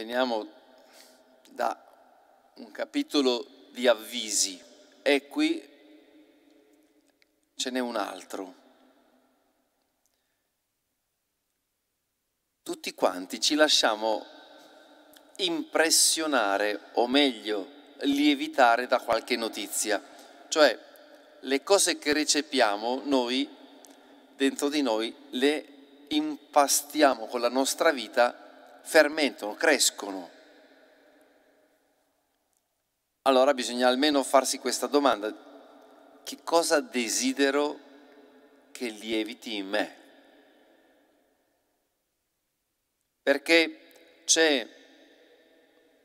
Veniamo da un capitolo di avvisi e qui ce n'è un altro. Tutti quanti ci lasciamo impressionare o meglio lievitare da qualche notizia, cioè le cose che recepiamo noi dentro di noi le impastiamo con la nostra vita fermentano, crescono. Allora bisogna almeno farsi questa domanda, che cosa desidero che lieviti in me? Perché c'è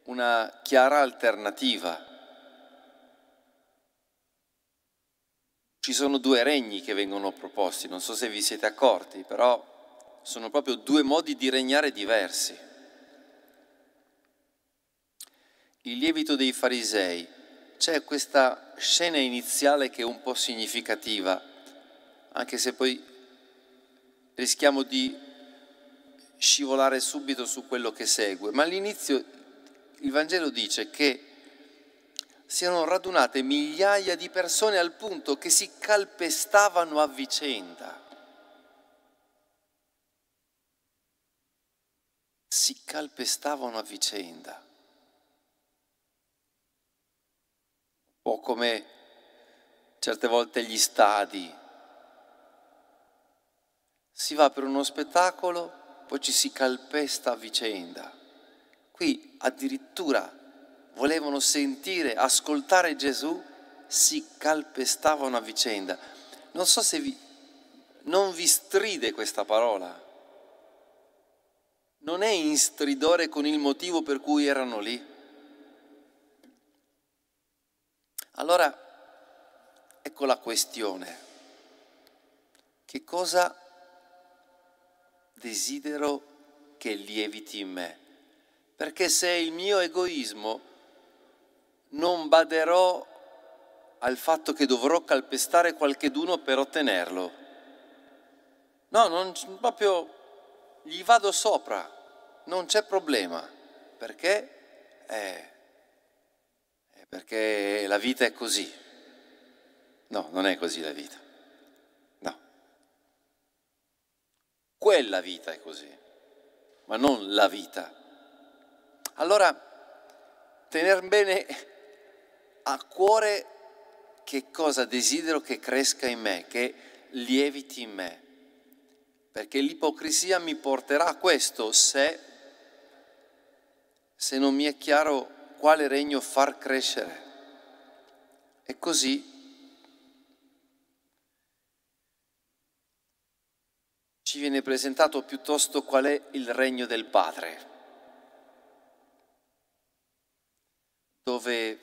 una chiara alternativa. Ci sono due regni che vengono proposti, non so se vi siete accorti, però sono proprio due modi di regnare diversi. il lievito dei farisei, c'è questa scena iniziale che è un po' significativa, anche se poi rischiamo di scivolare subito su quello che segue, ma all'inizio il Vangelo dice che siano radunate migliaia di persone al punto che si calpestavano a vicenda. Si calpestavano a vicenda. o come certe volte gli stadi. Si va per uno spettacolo, poi ci si calpesta a vicenda. Qui addirittura volevano sentire, ascoltare Gesù, si calpestavano a vicenda. Non so se vi, non vi stride questa parola. Non è in stridore con il motivo per cui erano lì. Allora, ecco la questione. Che cosa desidero che lieviti in me? Perché se è il mio egoismo, non baderò al fatto che dovrò calpestare qualcheduno per ottenerlo. No, non, proprio gli vado sopra, non c'è problema, perché è eh, perché la vita è così. No, non è così la vita. No. Quella vita è così, ma non la vita. Allora, tener bene a cuore che cosa desidero che cresca in me, che lieviti in me. Perché l'ipocrisia mi porterà a questo se, se non mi è chiaro quale regno far crescere. E così ci viene presentato piuttosto qual è il regno del Padre, dove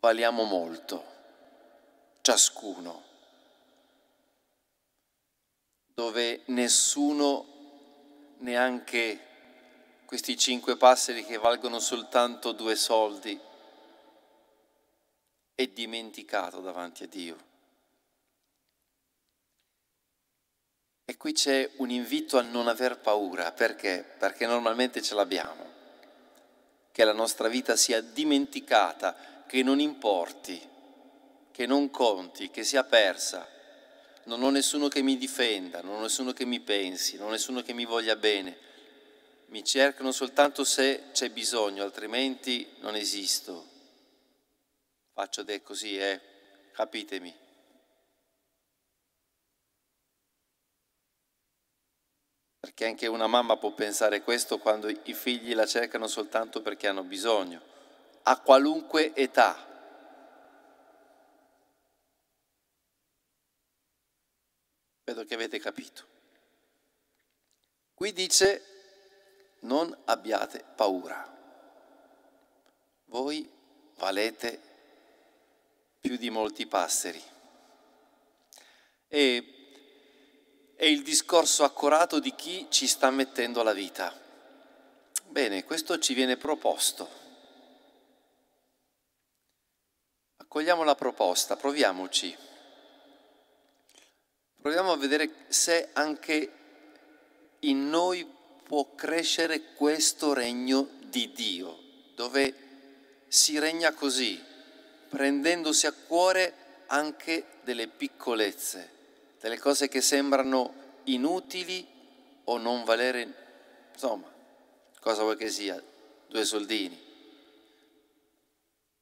valiamo molto, ciascuno, dove nessuno neanche questi cinque passeri che valgono soltanto due soldi, è dimenticato davanti a Dio. E qui c'è un invito a non aver paura, perché? Perché normalmente ce l'abbiamo, che la nostra vita sia dimenticata, che non importi, che non conti, che sia persa. Non ho nessuno che mi difenda, non ho nessuno che mi pensi, non ho nessuno che mi voglia bene mi cercano soltanto se c'è bisogno, altrimenti non esisto. Faccio de così, eh? Capitemi. Perché anche una mamma può pensare questo quando i figli la cercano soltanto perché hanno bisogno, a qualunque età. Vedo che avete capito. Qui dice non abbiate paura. Voi valete più di molti passeri. E è il discorso accorato di chi ci sta mettendo la vita. Bene, questo ci viene proposto. Accogliamo la proposta, proviamoci. Proviamo a vedere se anche in noi può crescere questo regno di Dio, dove si regna così, prendendosi a cuore anche delle piccolezze, delle cose che sembrano inutili o non valere, insomma, cosa vuoi che sia, due soldini.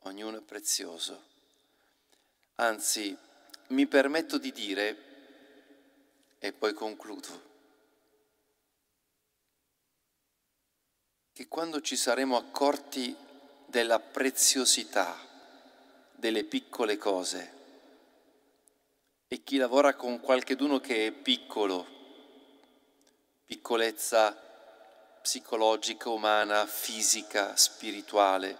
Ognuno è prezioso. Anzi, mi permetto di dire, e poi concludo, E quando ci saremo accorti della preziosità delle piccole cose, e chi lavora con qualcheduno che è piccolo, piccolezza psicologica, umana, fisica, spirituale,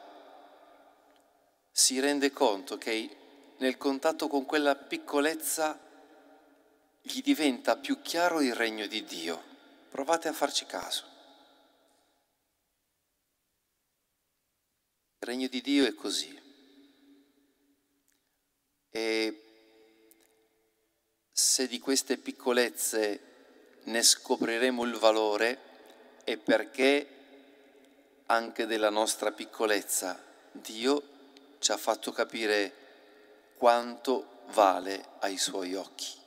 si rende conto che nel contatto con quella piccolezza gli diventa più chiaro il regno di Dio. Provate a farci caso. Il regno di Dio è così. E se di queste piccolezze ne scopriremo il valore è perché anche della nostra piccolezza Dio ci ha fatto capire quanto vale ai suoi occhi.